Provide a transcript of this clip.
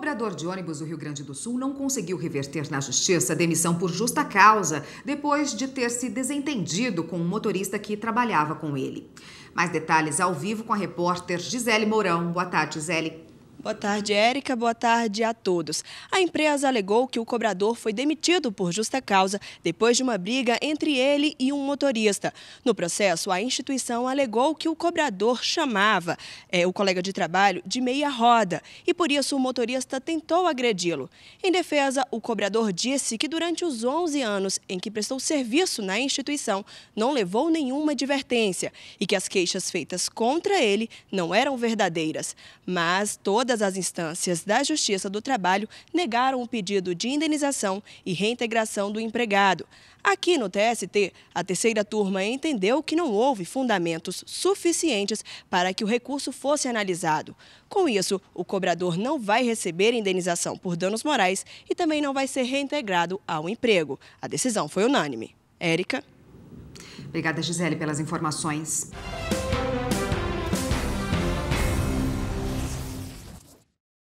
cobrador de ônibus do Rio Grande do Sul não conseguiu reverter na justiça a demissão por justa causa, depois de ter se desentendido com um motorista que trabalhava com ele. Mais detalhes ao vivo com a repórter Gisele Mourão. Boa tarde, Gisele. Boa tarde, Érica. Boa tarde a todos. A empresa alegou que o cobrador foi demitido por justa causa depois de uma briga entre ele e um motorista. No processo, a instituição alegou que o cobrador chamava é, o colega de trabalho de meia roda e por isso o motorista tentou agredi-lo. Em defesa, o cobrador disse que durante os 11 anos em que prestou serviço na instituição não levou nenhuma advertência e que as queixas feitas contra ele não eram verdadeiras. Mas toda todas as instâncias da Justiça do Trabalho negaram o pedido de indenização e reintegração do empregado. Aqui no TST, a terceira turma entendeu que não houve fundamentos suficientes para que o recurso fosse analisado. Com isso, o cobrador não vai receber indenização por danos morais e também não vai ser reintegrado ao emprego. A decisão foi unânime. Érica. Obrigada, Gisele, pelas informações.